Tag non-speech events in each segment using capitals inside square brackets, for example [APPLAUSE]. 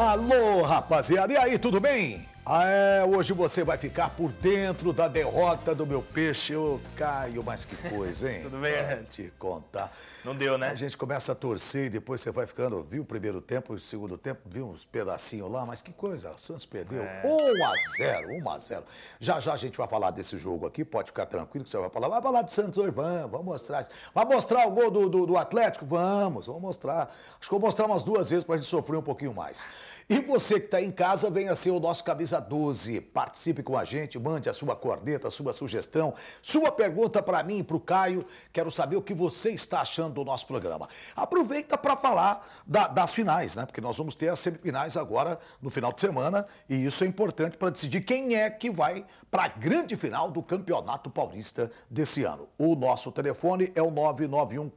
Alô, rapaziada, e aí, tudo bem? Ah, é, hoje você vai ficar por dentro da derrota do meu peixe. Ô, Caio, mas que coisa, hein? [LAUGHS] Tudo bem? Pra te contar. Não deu, né? A gente começa a torcer e depois você vai ficando, viu o primeiro tempo, o segundo tempo, viu uns pedacinhos lá, mas que coisa, o Santos perdeu é. 1 a 0, 1 a 0. Já já a gente vai falar desse jogo aqui, pode ficar tranquilo que você vai falar. Vai falar de Santos hoje, vamos, vamos mostrar. Vai mostrar o gol do, do, do Atlético? Vamos, vamos mostrar. Acho que vou mostrar umas duas vezes pra gente sofrer um pouquinho mais. E você que está em casa, venha ser o nosso camisa 12. Participe com a gente, mande a sua corneta, a sua sugestão, sua pergunta para mim e para o Caio. Quero saber o que você está achando do nosso programa. Aproveita para falar da, das finais, né? Porque nós vamos ter as semifinais agora no final de semana e isso é importante para decidir quem é que vai para a grande final do Campeonato Paulista desse ano. O nosso telefone é o 91.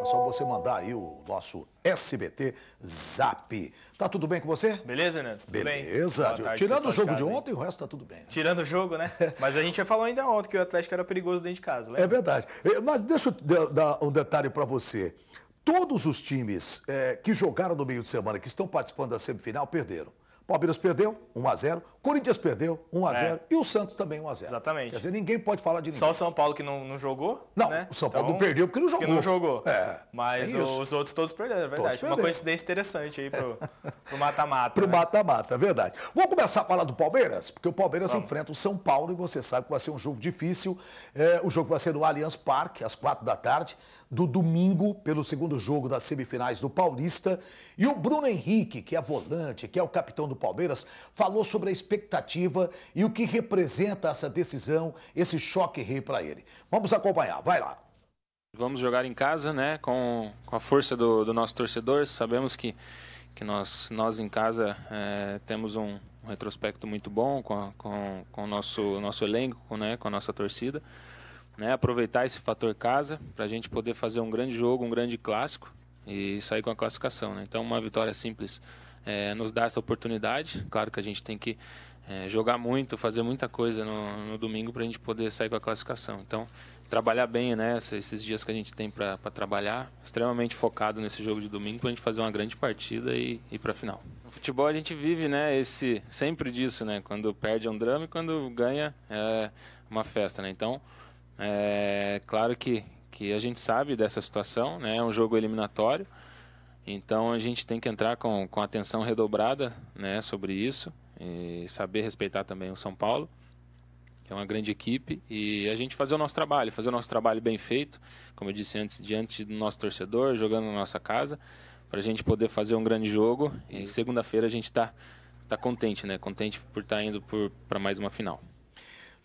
É só você mandar aí o nosso SBT Zap. Tá tudo bem com você? Beleza, Nando? Tudo Beleza. bem? Beleza. Tirando o jogo de, de ontem, aí. o resto tá tudo bem. Né? Tirando o jogo, né? [LAUGHS] Mas a gente já falou ainda ontem que o Atlético era perigoso dentro de casa, lembra? É verdade. Eh, mas deixa eu dar um detalhe para você. Todos os times é, que jogaram no meio de semana, que estão participando da semifinal, perderam. Palmeiras perdeu, 1x0. Corinthians perdeu, 1x0. É. E o Santos também, 1x0. Exatamente. Quer dizer, ninguém pode falar de ninguém. Só o São Paulo que não, não jogou? Não, né? o São Paulo então, não perdeu porque não jogou. Porque não jogou. É, Mas é os outros todos perderam, é verdade. Perderam. Uma coincidência interessante aí pro [LAUGHS] mata-mata. pro né? mata-mata, né? verdade. Vamos começar a falar do Palmeiras? Porque o Palmeiras Vamos. enfrenta o São Paulo e você sabe que vai ser um jogo difícil. É, o jogo vai ser no Allianz Parque, às 4 da tarde, do domingo, pelo segundo jogo das semifinais do Paulista. E o Bruno Henrique, que é volante, que é o capitão do Palmeiras, falou sobre a expectativa e o que representa essa decisão, esse choque rei para ele. Vamos acompanhar, vai lá. Vamos jogar em casa, né? Com, com a força do, do nosso torcedor. Sabemos que, que nós, nós em casa é, temos um, um, retrospecto muito bom com, a, com, com o nosso, nosso elenco, né? com a nossa torcida. Né? Aproveitar esse fator casa para a gente poder fazer um grande jogo, um grande clássico e sair com a classificação. Né? Então, uma vitória simples é, nos dar essa oportunidade. Claro que a gente tem que é, jogar muito, fazer muita coisa no, no domingo para a gente poder sair com a classificação. Então, trabalhar bem, né? Esses dias que a gente tem para trabalhar, extremamente focado nesse jogo de domingo para a gente fazer uma grande partida e ir para a final. No futebol a gente vive, né? Esse sempre disso, né? Quando perde é um drama e quando ganha é uma festa, né? Então, é claro que que a gente sabe dessa situação, né? É um jogo eliminatório. Então a gente tem que entrar com, com atenção redobrada né, sobre isso e saber respeitar também o São Paulo, que é uma grande equipe, e a gente fazer o nosso trabalho, fazer o nosso trabalho bem feito, como eu disse antes, diante do nosso torcedor, jogando na nossa casa, para a gente poder fazer um grande jogo. E segunda-feira a gente está tá contente, né? Contente por estar tá indo para mais uma final.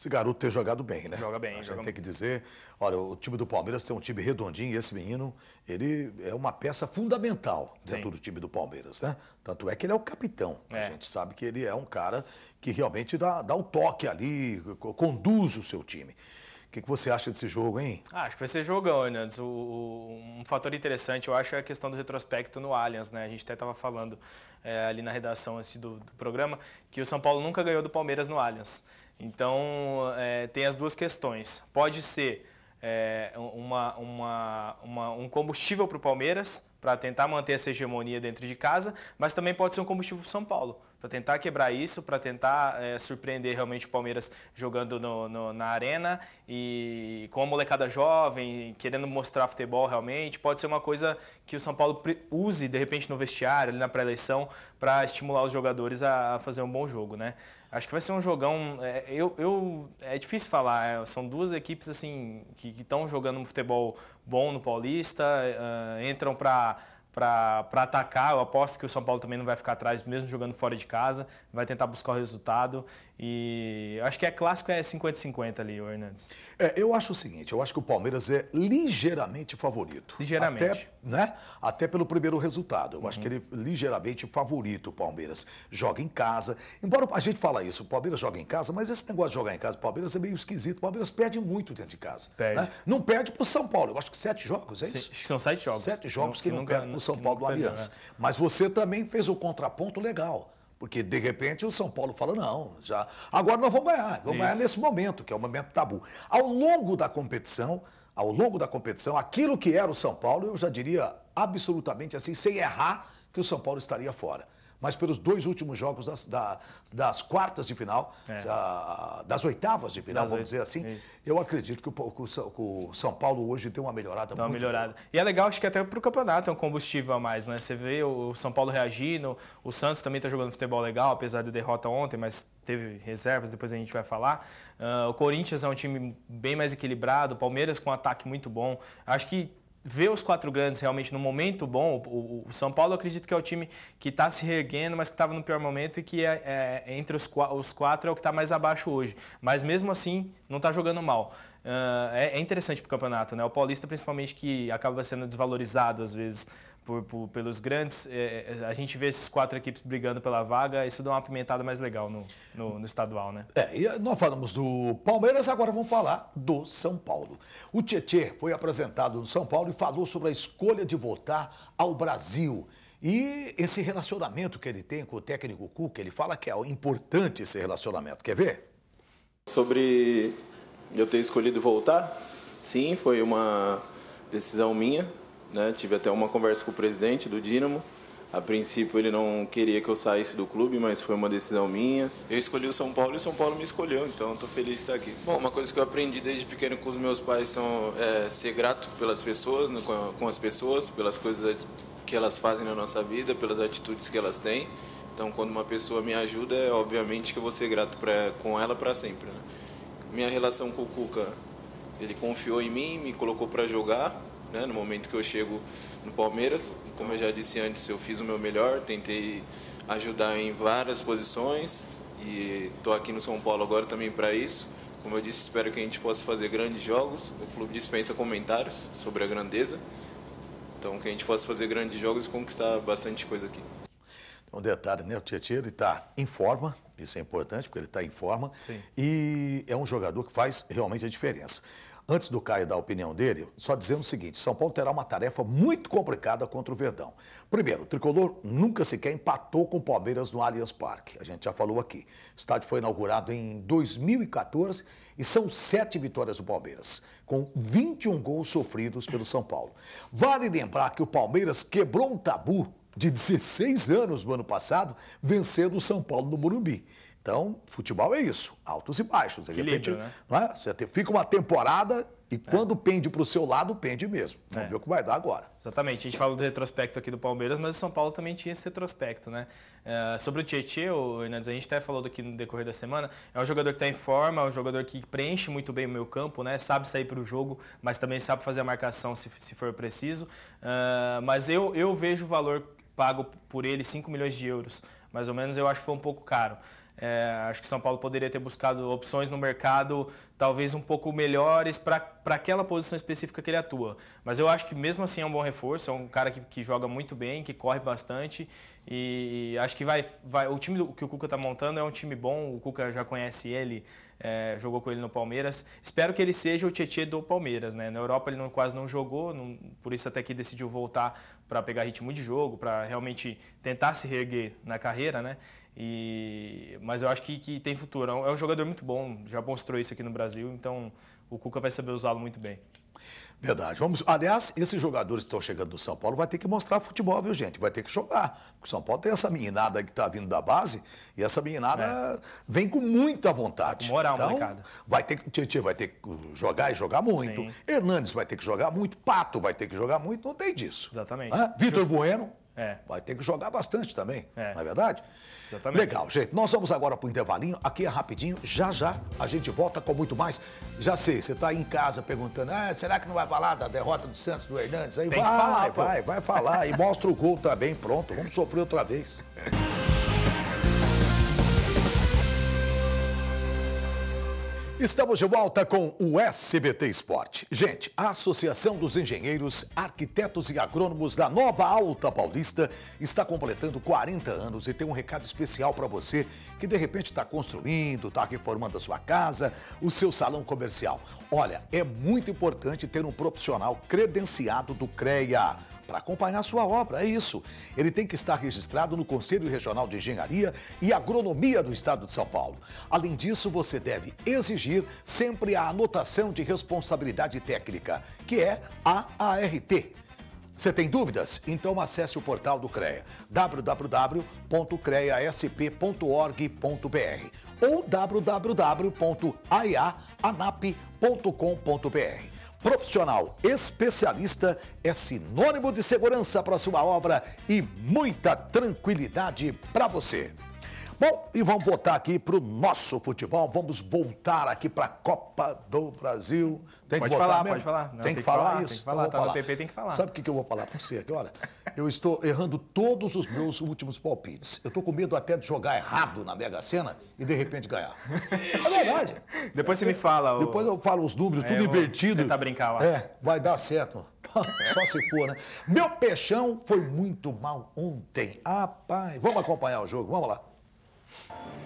Esse garoto ter jogado bem, né? Joga bem, A gente joga tem que dizer. Olha, o time do Palmeiras tem um time redondinho e esse menino, ele é uma peça fundamental dentro Sim. do time do Palmeiras, né? Tanto é que ele é o capitão. É. A gente sabe que ele é um cara que realmente dá, dá um toque ali, conduz o seu time. O que, que você acha desse jogo, hein? Ah, acho que vai ser jogão, Hernandes. O, o, um fator interessante, eu acho, é a questão do retrospecto no Allianz, né? A gente até estava falando é, ali na redação antes do, do programa que o São Paulo nunca ganhou do Palmeiras no Allianz. Então, é, tem as duas questões. Pode ser é, uma, uma, uma, um combustível para o Palmeiras, para tentar manter essa hegemonia dentro de casa, mas também pode ser um combustível para o São Paulo, para tentar quebrar isso, para tentar é, surpreender realmente o Palmeiras jogando no, no, na arena e com a molecada jovem, querendo mostrar futebol realmente. Pode ser uma coisa que o São Paulo use de repente no vestiário, ali na pré-eleição, para estimular os jogadores a, a fazer um bom jogo, né? Acho que vai ser um jogão. É, eu, eu, é difícil falar. É, são duas equipes assim que estão jogando um futebol bom no Paulista, uh, entram para para atacar. Eu aposto que o São Paulo também não vai ficar atrás, mesmo jogando fora de casa, vai tentar buscar o resultado. E acho que é clássico, é 50-50 ali, o Hernandes. É, eu acho o seguinte, eu acho que o Palmeiras é ligeiramente favorito. Ligeiramente. Até, né? Até pelo primeiro resultado. Eu uhum. acho que ele é ligeiramente favorito, o Palmeiras. Joga em casa. Embora a gente fala isso, o Palmeiras joga em casa, mas esse negócio de jogar em casa, o Palmeiras é meio esquisito. O Palmeiras perde muito dentro de casa. Né? Perde. Né? Não perde pro São Paulo. Eu acho que sete jogos, é isso? são sete jogos. Sete jogos que, que, não nunca, perde pro São Paulo do Aliança. Né? Mas você também fez o contraponto legal. Porque, de repente, o São Paulo fala, não, já agora nós vamos ganhar. Vamos Isso. ganhar nesse momento, que é o momento tabu. Ao longo da competição, ao longo da competição, aquilo que era o São Paulo, eu já diria absolutamente assim, sem errar, que o São Paulo estaria fora mas pelos dois últimos jogos das, das quartas de final, é. a, das oitavas de final, das vamos oito. dizer assim, Isso. eu acredito que o, que o, São Paulo hoje tem uma melhorada Dá uma melhorada. Boa. E é legal, acho que até para o campeonato é um combustível a mais, né? Você vê o São Paulo reagindo, o Santos também está jogando futebol legal, apesar da de derrota ontem, mas teve reservas, depois a gente vai falar. Uh, o Corinthians é um time bem mais equilibrado, o Palmeiras com um ataque muito bom. Acho que ver os quatro grandes realmente no momento bom. O, o São Paulo, acredito que é o time que está se reerguendo, mas que estava no pior momento e que é, é entre os, os, quatro é o que está mais abaixo hoje. Mas mesmo assim, não está jogando mal uh, é, é, interessante para o campeonato, né? O paulista, principalmente, que acaba sendo desvalorizado às vezes por, por, pelos grandes, é, é, a gente vê esses quatro equipes brigando pela vaga, isso dá uma apimentada mais legal no, no, no estadual, né? É, e eh, nós falamos do Palmeiras, agora vamos falar do São Paulo. O Tietê foi apresentado no São Paulo e falou sobre a escolha de votar ao Brasil. E esse relacionamento que ele tem com o técnico Cuca, ele fala que é importante esse relacionamento. Quer ver? Sobre eu ter escolhido voltar, sim, foi uma decisão minha. Né? Tive até uma conversa com o presidente do Dinamo. A princípio ele não queria que eu saísse do clube, mas foi uma decisão minha. Eu escolhi o São Paulo e o São Paulo me escolheu, então estou feliz de estar aqui. Bom, uma coisa que eu aprendi desde pequeno com os meus pais são é, ser grato pelas pessoas, né, com as pessoas, pelas coisas que elas fazem na nossa vida, pelas atitudes que elas têm. Então, quando uma pessoa me ajuda, é obviamente que eu vou ser grato pra, com ela para sempre. Né? minha relação com o Cuca, ele confiou em mim, me colocou para jogar, né, no momento que eu chego no Palmeiras. Como eu já disse antes, eu fiz o meu melhor, tentei ajudar em várias posições e estou aqui no São Paulo agora também para isso. Como eu disse, espero que a gente possa fazer grandes jogos. O clube dispensa comentários sobre a grandeza. Então, que a gente possa fazer grandes jogos e conquistar bastante coisa aqui. Um então, detalhe, né? O Tietchan está em forma, isso é importante, porque ele está em forma. Sim. E é um jogador que faz realmente a diferença. Antes do Caio dar a opinião dele, só dizendo o seguinte: São Paulo terá uma tarefa muito complicada contra o Verdão. Primeiro, o tricolor nunca sequer empatou com o Palmeiras no Allianz Parque. A gente já falou aqui. O estádio foi inaugurado em 2014 e são sete vitórias do Palmeiras, com 21 gols sofridos pelo São Paulo. Vale lembrar que o Palmeiras quebrou um tabu de 16 anos no ano passado, vencendo o São Paulo no Morumbi. Então, futebol é isso, altos e baixos. De repente, né? é? Você fica uma temporada e é. quando pende para o seu lado, pende mesmo. É. Vamos é. ver o que vai dar agora. Exatamente. A gente fala do retrospecto aqui do Palmeiras, mas o São Paulo também tinha esse retrospecto, né? É, sobre o Tietchan, o Hernandes, a gente até falou aqui no decorrer da semana, é um jogador que está em forma, é um jogador que preenche muito bem o meio campo, né? Sabe sair para o jogo, mas também sabe fazer a marcação se, se for preciso. mas eu, eu vejo valor pago por ele 5 milhões de euros, mais ou menos, eu acho que foi um pouco caro. É, acho que São Paulo poderia ter buscado opções no mercado talvez um pouco melhores para aquela posição específica que ele atua. Mas eu acho que mesmo assim é um bom reforço, é um cara que, que joga muito bem, que corre bastante e acho que vai, vai o time que o Cuca está montando é um time bom, o Cuca já conhece ele, é, jogou com ele no Palmeiras. Espero que ele seja o Tietchan do Palmeiras. Né? Na Europa ele não, quase não jogou, não, por isso até que decidiu voltar para pegar ritmo de jogo, para realmente tentar se reerguer na carreira. Né? E, mas eu acho que, que tem futuro. É, é um jogador muito bom, já mostrou isso aqui no Brasil, então o Cuca vai saber usá-lo muito bem. Verdade. Vamos, aliás, esses jogadores que estão chegando do São Paulo vai ter que mostrar futebol, viu, gente? Vai ter que jogar. Porque o São Paulo tem essa meninada que está vindo da base e essa meninada é. vem com muita vontade. Tá com moral, então, Vai ter, que, vai ter que jogar e jogar muito. Sim. Hernandes vai ter que jogar muito. Pato vai ter que jogar muito. Não tem disso. Exatamente. Vitor Just... Bueno é. Vai ter que jogar bastante também, é. não é verdade? Exatamente. Legal, gente. Nós vamos agora para o intervalinho. Aqui é rapidinho. Já, já a gente volta com muito mais. Já sei, você está aí em casa perguntando, ah, será que não vai falar da derrota do Santos, do Hernandes? Aí Tem vai, falar, vai, vai, vai falar. E mostra o gol também, pronto. Vamos sofrer outra vez. [LAUGHS] Estamos de volta com o SBT Esporte. Gente, a Associação dos Engenheiros, Arquitetos e Agrônomos da Nova Alta Paulista está completando 40 anos e tem um recado especial para você que de repente está construindo, está reformando a sua casa, o seu salão comercial. Olha, é muito importante ter um profissional credenciado do CREA para acompanhar sua obra, é isso. Ele tem que estar registrado no Conselho Regional de Engenharia e Agronomia do Estado de São Paulo. Além disso, você deve exigir sempre a anotação de responsabilidade técnica, que é a ART. Você tem dúvidas? Então acesse o portal do CREA, www.creasp.org.br ou www.aianap.com.br profissional, especialista, é sinônimo de segurança para sua obra e muita tranquilidade para você. Bom, e vamos voltar aqui para o nosso futebol. Vamos voltar aqui para a Copa do Brasil. Tem pode que falar, mesmo? pode falar. Não, tem, tem, que, que falar, falar, isso. Tem que falar, então, tá falar. PP tem que falar. Sabe o que eu vou falar para você olha, eu estou errando todos os meus últimos palpites. Eu estou com medo até de jogar errado na Mega Sena e de repente ganhar. é verdade. Depois você me fala. Depois eu falo os números, é, tudo invertido. Tentar brincar ó. É, vai dar certo. [LAUGHS] Só se for, né? Meu peixão foi muito mal ontem. Ah, pai. Vamos acompanhar o jogo, vamos lá.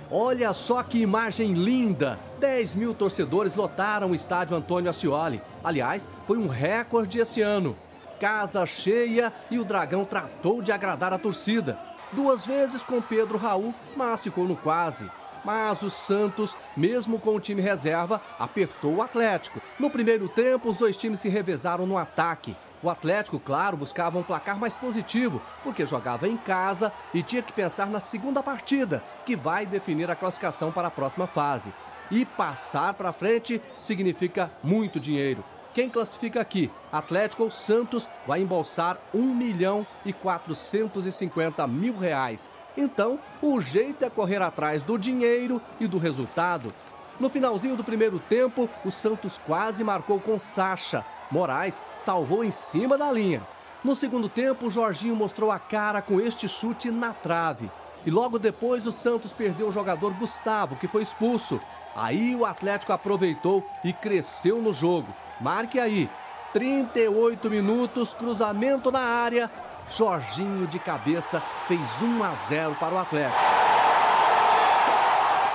Olha só que imagem linda! 10 mil torcedores lotaram o estádio Antônio Ascioli. Aliás, foi um recorde esse ano. Casa cheia e o Dragão tratou de agradar a torcida. Duas vezes com Pedro Raul, mas ficou no quase. Mas o Santos, mesmo com o time reserva, apertou o Atlético. No primeiro tempo, os dois times se revezaram no ataque. O Atlético, claro, buscava um placar mais positivo, porque jogava em casa e tinha que pensar na segunda partida, que vai definir a classificação para a próxima fase. E passar para frente significa muito dinheiro. Quem classifica aqui, Atlético ou Santos, vai embolsar 1 milhão e 450 mil reais. Então, o jeito é correr atrás do dinheiro e do resultado. No finalzinho do primeiro tempo, o Santos quase marcou com Sacha, Moraes salvou em cima da linha. No segundo tempo, Jorginho mostrou a cara com este chute na trave. E logo depois, o Santos perdeu o jogador Gustavo, que foi expulso. Aí o Atlético aproveitou e cresceu no jogo. Marque aí, 38 minutos, cruzamento na área. Jorginho de cabeça fez 1 a 0 para o Atlético.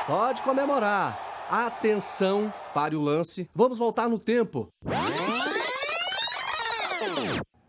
Pode comemorar. Atenção, pare o lance. Vamos voltar no tempo.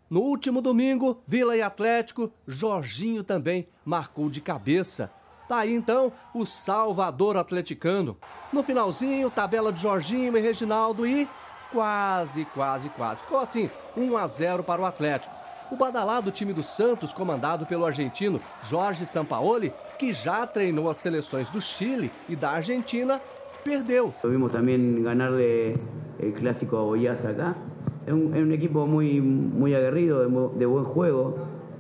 No último domingo, Vila e Atlético, Jorginho também marcou de cabeça. Tá aí então o Salvador Atleticano. No finalzinho, tabela de Jorginho e Reginaldo e quase, quase, quase. Ficou assim, 1 a 0 para o Atlético. O badalado time do Santos, comandado pelo argentino Jorge Sampaoli, que já treinou as seleções do Chile e da Argentina, perdeu. Vimos também ganhar o clássico a Goiás acá. Es un, es un equipo muy, muy aguerrido, de, de buen juego,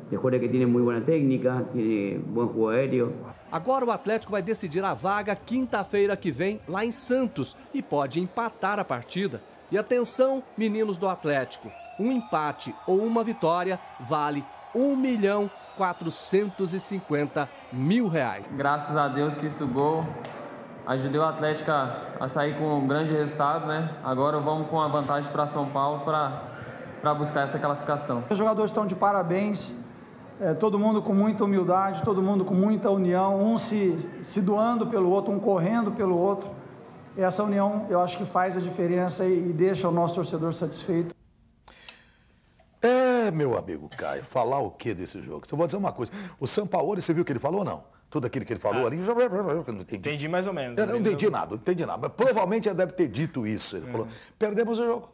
de jugadores que tienen muy buena técnica, tiene buen juego aéreo. Agora o Atlético vai decidir a vaga quinta-feira que vem lá em Santos e pode empatar a partida. E atenção, meninos do Atlético, um empate ou uma vitória vale 1 milhão 450 mil reais. Graças a Deus que isso gol ajudou o Atlético a sair com um grande resultado, né? Agora vamos com a vantagem para São Paulo para buscar essa classificação. Os jogadores estão de parabéns, é, todo mundo com muita humildade, todo mundo com muita união, um se, se doando pelo outro, um correndo pelo outro. Essa união eu acho que faz a diferença e, e deixa o nosso torcedor satisfeito. É, meu amigo Caio, falar o que desse jogo? Só vou dizer uma coisa. O Sampaoli, você viu o que ele falou ou não? tudo aquilo que ele falou ah. ali. Eu não entendi. entendi mais ou menos. Eu não né? entendi nada, entendi nada. Mas provavelmente ele deve ter dito isso. Ele uhum. falou: hum. perdemos o jogo.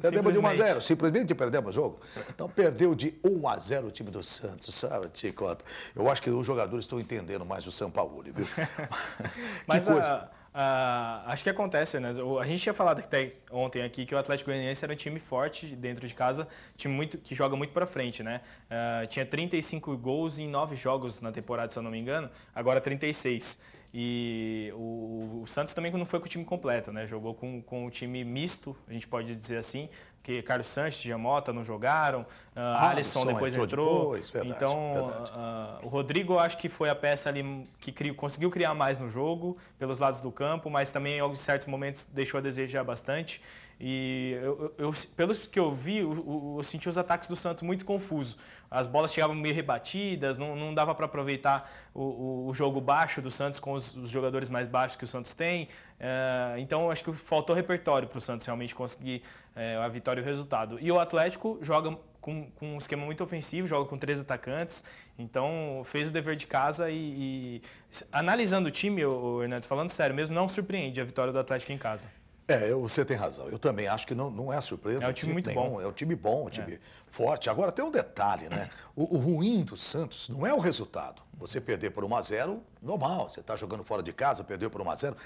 Perdemos de 1 a 0, simplesmente perdemos o jogo. Então perdeu de 1 a 0 o time do Santos, sabe, Ticota? Eu acho que os jogadores estão entendendo mais o São Paulo, viu? [LAUGHS] [LAUGHS] Mas a, ah, acho que acontece, né? A gente tinha falado até ontem aqui que o Atlético Goianiense era um time forte dentro de casa, time muito, que joga muito para frente, né? Ah, tinha 35 gols em 9 jogos na temporada, se eu não me engano, agora 36. E o, o, Santos também não foi com o time completo, né? Jogou com, com o time misto, a gente pode dizer assim, porque Carlos Sanches, Giamota não jogaram, uh, ah, ah Alisson depois entrou. entrou. Depois, verdade, então, verdade. Uh, o Rodrigo acho que foi a peça ali que criou, conseguiu criar mais no jogo, pelos lados do campo, mas também em alguns certos momentos deixou a desejar bastante. E eu, eu, pelos que eu vi, eu, eu senti os ataques do Santos muito confusos. As bolas chegavam meio rebatidas, não, não dava para aproveitar o, o, jogo baixo do Santos com os, os, jogadores mais baixos que o Santos tem. É, então acho que faltou repertório para o Santos realmente conseguir é, a vitória e o resultado. E o Atlético joga com, com, um esquema muito ofensivo, joga com três atacantes, então fez o dever de casa e, e analisando o time, o Hernandes, falando sério mesmo, não surpreende a vitória do Atlético em casa. É, você tem razão. Eu também acho que não, não é surpresa. É um time muito bom. É um time bom, um é. time é. forte. Agora tem um detalhe, né? É. O, o, ruim do Santos não é o resultado. Você perder por 1 a 0 normal. Você está jogando fora de casa, perdeu por 1 a 0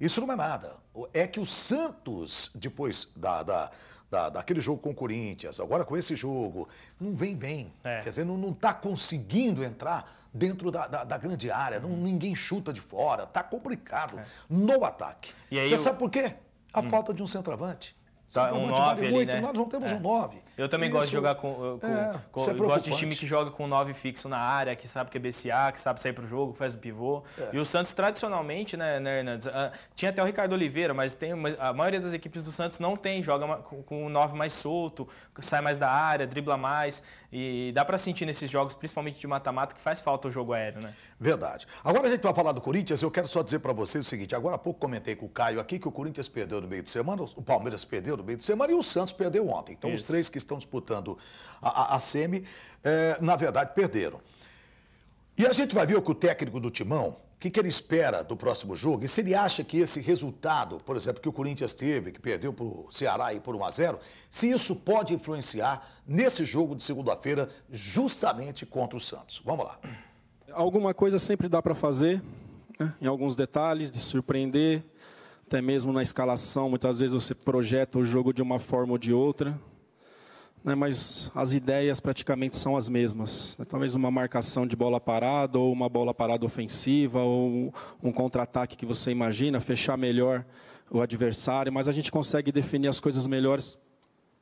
Isso não é nada. É que o Santos, depois da, da, da, daquele jogo com o Corinthians, agora com esse jogo, não vem bem. É. Quer dizer, não está conseguindo entrar dentro da, da, da grande área. Não, uhum. ninguém chuta de fora. Está complicado é. no ataque. Você eu... sabe por quê? a hum. falta de um centroavante. Tá, um nove, vale ali, muito. Né? Nós não temos é. um nove. Eu também Isso, gosto de jogar com. com, é, com é gosto de time que joga com nove fixo na área, que sabe que é BCA, que sabe sair pro jogo, faz o pivô. É. E o Santos, tradicionalmente, né, né Hernandes? Uh, tinha até o Ricardo Oliveira, mas tem uma, a maioria das equipes do Santos não tem, joga com, o nove mais solto, sai mais da área, dribla mais. E dá para sentir nesses jogos, principalmente de mata-mata, que faz falta o jogo aéreo, né? Verdade. Agora a gente vai falar do Corinthians, eu quero só dizer para vocês o seguinte, agora há pouco comentei com o Caio aqui que o Corinthians perdeu no meio de semana, o Palmeiras perdeu no meio de semana e o Santos perdeu ontem. Então Isso. os três que estão disputando a, a, a semi, é, na verdade perderam. E a gente vai ver o que o técnico do Timão, o que, que ele espera do próximo jogo, e se ele acha que esse resultado, por exemplo, que o Corinthians teve, que perdeu para o Ceará e por 1 a 0 se isso pode influenciar nesse jogo de segunda-feira, justamente contra o Santos. Vamos lá. Alguma coisa sempre dá para fazer, né? em alguns detalhes, de surpreender, até mesmo na escalação, muitas vezes você projeta o jogo de uma forma ou de outra né, mas as ideias praticamente são as mesmas. Né, talvez uma marcação de bola parada, ou uma bola parada ofensiva, ou um contra-ataque que você imagina, fechar melhor o adversário, mas a gente consegue definir as coisas melhores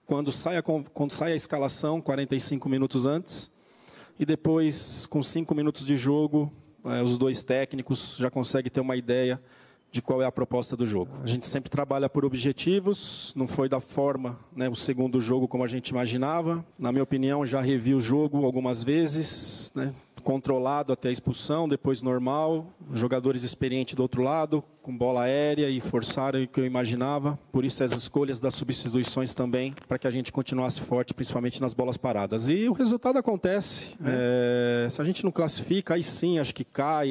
quando sai a, quando sai a escalação, 45 minutos antes, e depois, com cinco minutos de jogo, é, os dois técnicos já conseguem ter uma ideia de qual é a proposta do jogo. A gente sempre trabalha por objetivos, não foi da forma né, o segundo jogo como a gente imaginava. Na minha opinião, já revi o jogo algumas vezes, né, controlado até a expulsão, depois normal, jogadores experientes do outro lado, com bola aérea e forçaram o que eu imaginava. Por isso as escolhas das substituições também, para que a gente continuasse forte, principalmente nas bolas paradas. E o resultado acontece. É. É, se a gente não classifica, aí sim acho que cai.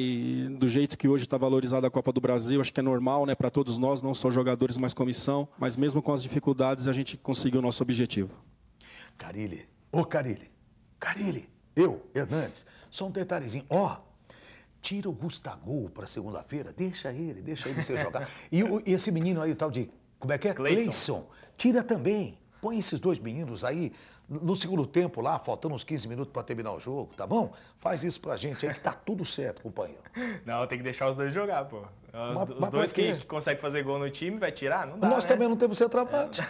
Do jeito que hoje está valorizada a Copa do Brasil, acho que é normal, né, para todos nós, não só jogadores, mas comissão. Mas mesmo com as dificuldades, a gente conseguiu o nosso objetivo. Carilli, ô Carilli, Carilli eu, Hernandes. Só um detalhezinho. Ó, oh, tira o Gustavo para segunda-feira, deixa ele, deixa ele se jogar. [LAUGHS] E, e, esse menino aí, o tal de. Como é que é? Cleison. Tira também. Põe esses dois meninos aí no segundo tempo lá, faltando uns 15 minutos para terminar o jogo, tá bom? Faz isso pra gente aí que tá tudo certo, companheiro. [LAUGHS] Não, tem que deixar os dois jogar, pô. Os, mas, os mas dois que, que conseguem fazer gol no time, vai tirar? Não dá, Nós né? também não temos centroavante. É.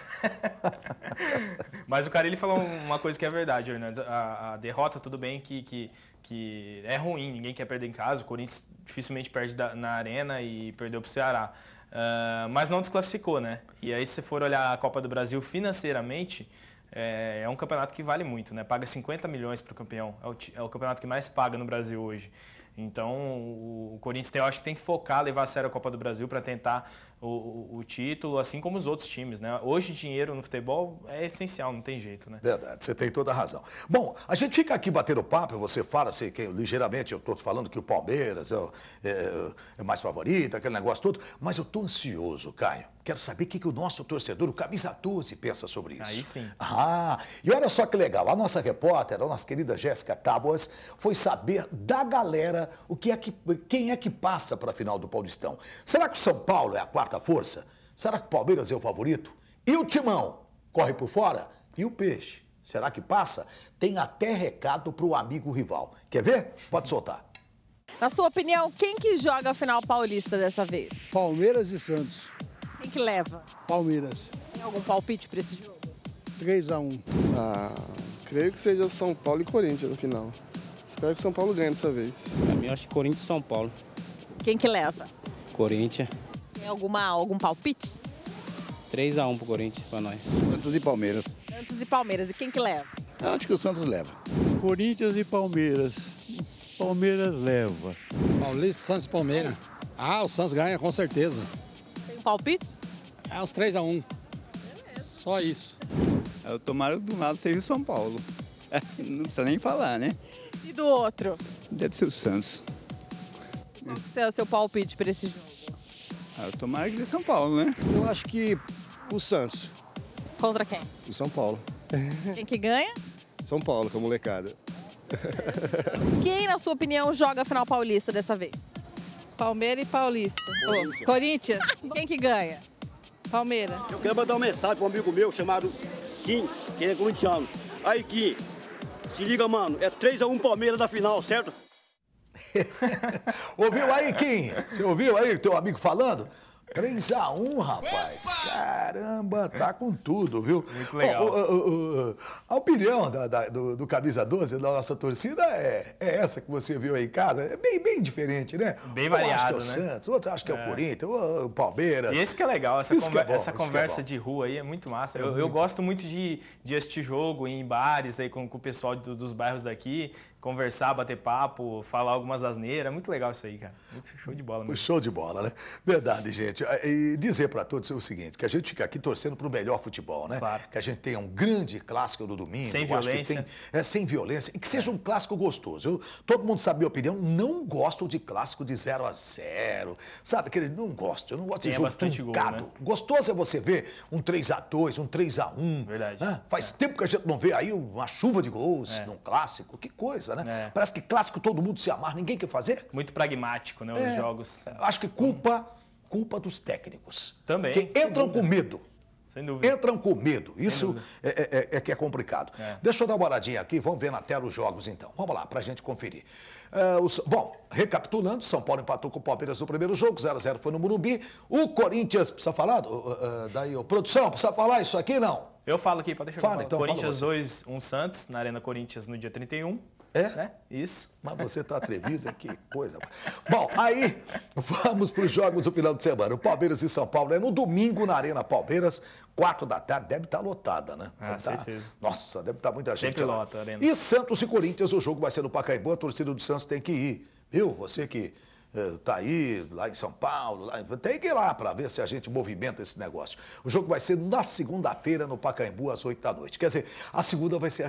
[LAUGHS] mas o ele falou uma coisa que é verdade, Hernandes. A, a derrota, tudo bem que, que, que é ruim, ninguém quer perder em casa. O Corinthians dificilmente perde da, na arena e perdeu pro Ceará. Uh, mas não desclassificou, né? E aí, se for olhar a Copa do Brasil financeiramente, é, é um campeonato que vale muito, né? Paga 50 milhões para o campeão. É o, é o, campeonato que mais paga no Brasil hoje. Então, o, o Corinthians, tem, eu acho que tem que focar, levar a sério a Copa do Brasil para tentar o, o, título, assim como os outros times. Né? Hoje, dinheiro no futebol é essencial, não tem jeito. Né? Verdade, você tem toda a razão. Bom, a gente fica aqui batendo papo, você fala assim, que, ligeiramente, eu estou falando que o Palmeiras é, é, é mais favorito, aquele negócio todo, mas eu estou ansioso, Caio Quero saber o que, que o nosso torcedor, o camisa 12, pensa sobre isso. Aí sim. Ah, e olha só que legal. A nossa repórter, a nossa querida Jéssica Tábuas, foi saber da galera o que é que, quem é que passa para a final do Paulistão. Será que o São Paulo é a quarta força? Será que o Palmeiras é o favorito? E o Timão? Corre por fora? E o Peixe? Será que passa? Tem até recado para o amigo rival. Quer ver? Pode soltar. Na sua opinião, quem que joga a final paulista dessa vez? Palmeiras e Santos. Quem que leva? Palmeiras. Tem algum palpite para esse jogo? 3x1. Ah, creio que seja São Paulo e Corinthians no final. Espero que São Paulo ganhe dessa vez. Pra mim, eu acho Corinthians e São Paulo. Quem que leva? Corinthians. Tem alguma, algum palpite? 3x1 pro Corinthians, pra nós. Santos e Palmeiras. Santos e Palmeiras. E quem que leva? Eu acho que o Santos leva. Corinthians e Palmeiras. Palmeiras leva. Paulista, Santos e Palmeiras. Ah, o Santos ganha com certeza. Um palpite? É uns 3 a 1 Só isso. Eu tomara do lado seja o São Paulo. [LAUGHS] Não precisa nem falar, né? E do outro? Deve ser o Santos. Qual que é o seu palpite para esse jogo? Ah, eu tomara que São Paulo, né? Eu acho que o Santos. Contra quem? O São Paulo. [LAUGHS] Quem que ganha? São Paulo, com a molecada. Quem, na sua opinião, joga a final paulista dessa vez? Palmeiras e Paulista. Corinthians. Oh, Corinthians. Quem que ganha? Palmeiras. Eu quero mandar uma mensagem para um amigo meu chamado Kim, que é corintiano. Aí, Kim, se liga, mano. É 3x1 Palmeiras na final, certo? [LAUGHS] ouviu aí, Kim? Você ouviu aí teu amigo falando? 3x1, rapaz. Caramba, tá com tudo, viu? Muito legal. a, a opinião da, da, do, do Camisa 12, da nossa torcida, é, é, essa que você viu aí em casa. É bem, bem diferente, né? Bem um é variado, né? acho que é o né? Santos, outro acho que é, é o Corinthians, o, o Palmeiras. E esse que é legal, essa, é conver é bom, essa é conversa de rua aí é muito massa. Eu, muito eu, gosto muito de, de assistir jogo em bares aí com, com o pessoal do, dos bairros daqui conversar, bater papo, falar algumas asneiras. É muito legal isso aí, cara. show de bola mesmo. Show de bola, né? Verdade, gente. É, e dizer para todos o seguinte, que a gente fica aqui torcendo para o melhor futebol, né? Claro. Que a gente tenha um grande clássico do domingo. Sem violência. Tem, é, sem violência. E que é. seja um clássico gostoso. Eu, todo mundo sabe a minha opinião. Não gosto de clássico de 0 a 0 Sabe? Que ele não gosto. Eu não gosto tem de jogo bastante truncado. Gol, né? Gostoso é você ver um 3 a 2 um 3 a 1 Verdade. Né? Faz é. tempo que a gente não vê aí uma chuva de gols é. num clássico. Que coisa né? É. Parece que clássico todo mundo se amar, ninguém quer fazer. Muito pragmático, né? Os é. jogos. Acho que culpa, culpa dos técnicos. Também. Que entram dúvida. com medo. Sem dúvida. Entram com medo. Isso é é, é, é, que é complicado. Deixa eu dar uma olhadinha aqui, vamos ver na tela os jogos então. Vamos lá, para a gente conferir. Uh, os, bom, recapitulando, São Paulo empatou com o Palmeiras no primeiro jogo, 0x0 foi no Murumbi. O Corinthians, precisa falar? Uh, uh, daí, oh, produção, precisa falar isso aqui? Não. Eu falo aqui, pode deixar Fala, eu falar. Então, Corinthians 2, 1 um Santos, na Arena Corinthians no dia 31. É? Né? Isso. Mas você está atrevido, hein? que coisa. Bom, aí vamos para os jogos do final de semana. O Palmeiras e São Paulo é no domingo na Arena Palmeiras, quatro da tarde. Deve estar tá lotada, né? Ah, deve ah, tá... certeza. Nossa, deve estar tá muita gente. Sempre lá. lota, Arena. E Santos e Corinthians, o jogo vai ser no Pacaembu, a torcida do Santos tem que ir. Viu? Você que está é, aí, lá em São Paulo. Lá, tem que ir lá para ver se a gente movimenta esse negócio. O jogo vai ser na segunda-feira no Pacaembu, às 8 da noite. Quer dizer, a segunda vai ser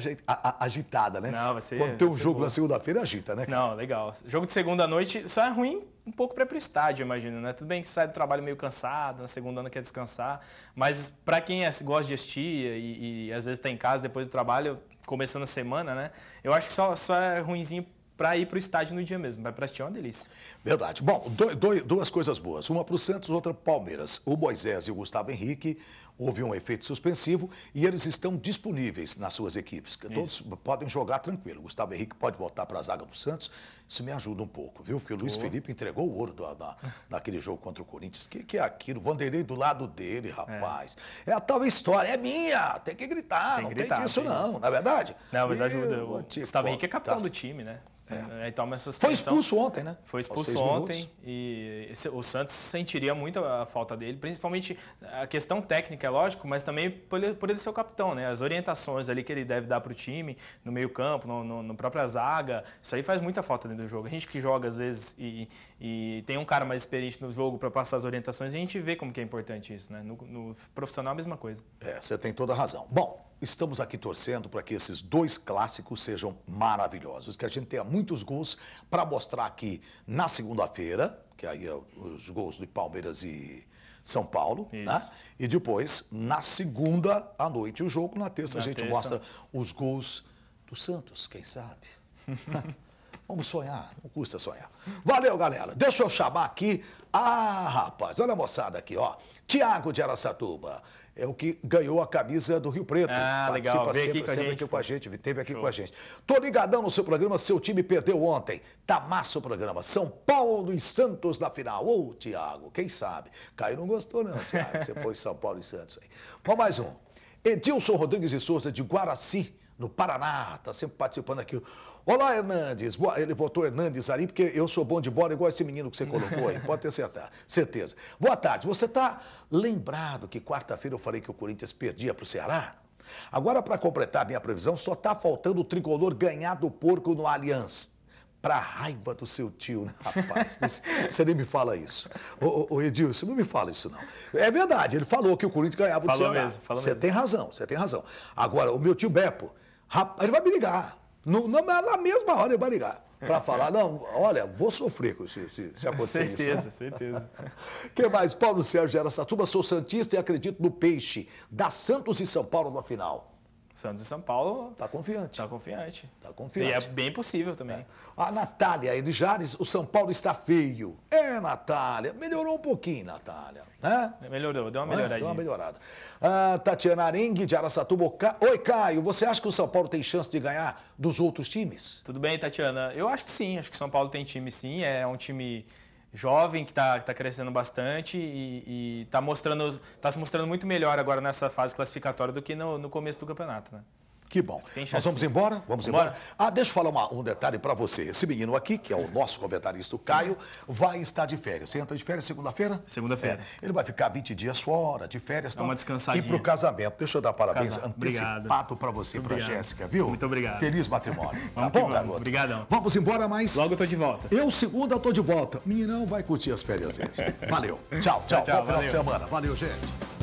agitada, né? Não, vai ser. Quando tem um jogo boa. na segunda-feira, agita, né? Não, legal. Jogo de segunda noite só é ruim um pouco para ir para o estádio, imagino, né? Tudo bem que sai do trabalho meio cansado, na segunda ano quer descansar, mas para quem é, gosta de assistir e, e às vezes está em casa depois do trabalho, começando a semana, né? Eu acho que só, só é ruimzinho para ir para o estádio no dia mesmo. Vai para assistir é uma delícia. Verdade. Bom, do, do, duas coisas boas. Uma para o Santos, outra para o Palmeiras. O Moisés e o Gustavo Henrique houve um efeito suspensivo e eles estão disponíveis nas suas equipes. Todos então, Isso. podem jogar tranquilo. Gustavo Henrique pode voltar para a zaga do Santos. Isso me ajuda um pouco, viu? Porque o Luiz Felipe entregou o ouro da, da, naquele jogo contra o Corinthians. O que, que é aquilo? Vanderlei do lado dele, é. rapaz. É. é, a tal história. É minha. Tem que gritar. Tem que não gritar, tem isso, não. Na é verdade? Não, mas ajuda. Gustavo Henrique é capitão tá. do time, né? É. é então, foi expulso ontem, né? Foi expulso ontem e esse, o Santos sentiria muito a falta dele, principalmente a questão técnica lógico, mas também por ele, por ele ser o capitão, né? As orientações ali que ele deve dar para o time, no meio campo, no, no, no, própria zaga, isso aí faz muita falta dentro do jogo. A gente que joga às vezes e, e tem um cara mais experiente no jogo para passar as orientações, a gente vê como que é importante isso, né? No, no profissional a mesma coisa. É, você tem toda a razão. Bom, estamos aqui torcendo para que esses dois clássicos sejam maravilhosos, que a gente tenha muitos gols para mostrar aqui na segunda-feira, que aí é os gols do Palmeiras e são Paulo, né? Isso. né? E depois, na segunda à noite, o jogo. Na terça na a gente terça. mostra os gols do Santos, quem sabe? [LAUGHS] Vamos sonhar, não custa sonhar. Valeu, galera. Deixa eu chamar aqui. Ah, rapaz, olha a moçada aqui, ó. Tiago de Aracatuba é o que ganhou a camisa do Rio Preto. Ah, Participa legal. Veio sempre, aqui com sempre a gente. aqui com a gente, teve aqui Show. com a gente. Tô ligadão no seu programa, seu time perdeu ontem. Tá massa o programa. São Paulo e Santos na final. Ô, Tiago, quem sabe? Caio não gostou não, Tiago. Você foi São Paulo e Santos aí. Vamos mais um. Edilson Rodrigues de Souza, de Guaraci, no Paraná, está sempre participando aqui. Olá, Hernandes. Boa, ele botou Hernandes ali, porque eu sou bom de bola igual esse menino que você colocou aí, [LAUGHS] pode ter certeza. Boa tarde. Você está lembrado que quarta-feira eu falei que o Corinthians perdia para o Ceará? Agora, para completar minha previsão, só está faltando o tricolor ganhar do porco no Allianz pra raiva do seu tio, né, rapaz? [LAUGHS] Você nem me fala isso. Ô, ô, Edilson, não me fala isso, não. É verdade, ele falou que o Corinthians ganhava falou do Ceará. Mesmo, falou Você tem razão, você tem razão. Agora, o meu tio Beppo Rapaz, ele vai me ligar. No, no, na mesma hora ele vai ligar. Para [LAUGHS] falar, não, olha, vou sofrer com isso se, se acontecer certeza, isso. Certeza, né? certeza. [LAUGHS] que mais? Paulo Sérgio Satuba sou Santista e acredito no peixe. Da Santos e São Paulo na final. Santos e São Paulo. Tá confiante. Tá confiante. Tá confiante. E é bem possível também. É. A Natália aí de Jares, o São Paulo está feio. É, Natália. Melhorou um pouquinho, Natália. Né? Melhorou, deu uma melhoradinha. É? Deu uma melhorada. Ah, Tatiana Arengue de Araçatuba. Oi, Caio. Você acha que o São Paulo tem chance de ganhar dos outros times? Tudo bem, Tatiana. Eu acho que sim. Acho que o São Paulo tem time sim. É um time jovem que está tá crescendo bastante e está mostrando, está se mostrando muito melhor agora nessa fase classificatória do que no, no começo do campeonato, né? Que bom. Nós vamos embora? Vamos embora? Ah, deixa eu falar uma, um detalhe para você. Esse menino aqui, que é o nosso comentarista, o Caio, vai estar de férias. Você entra de férias segunda-feira? Segunda-feira. É. Ele vai ficar 20 dias fora, de férias. Dá uma descansadinha. E para o casamento. Deixa eu dar parabéns Casar. antecipado para você e para Jéssica, viu? Muito obrigado. Feliz matrimônio. [LAUGHS] tá bom, garoto? Obrigadão. Vamos embora, mas... Logo eu tô de volta. Eu, segunda, tô de volta. Meninão vai curtir as férias. [LAUGHS] Valeu. Tchau, tchau. tchau, tchau bom valeu. final de semana. Valeu, gente.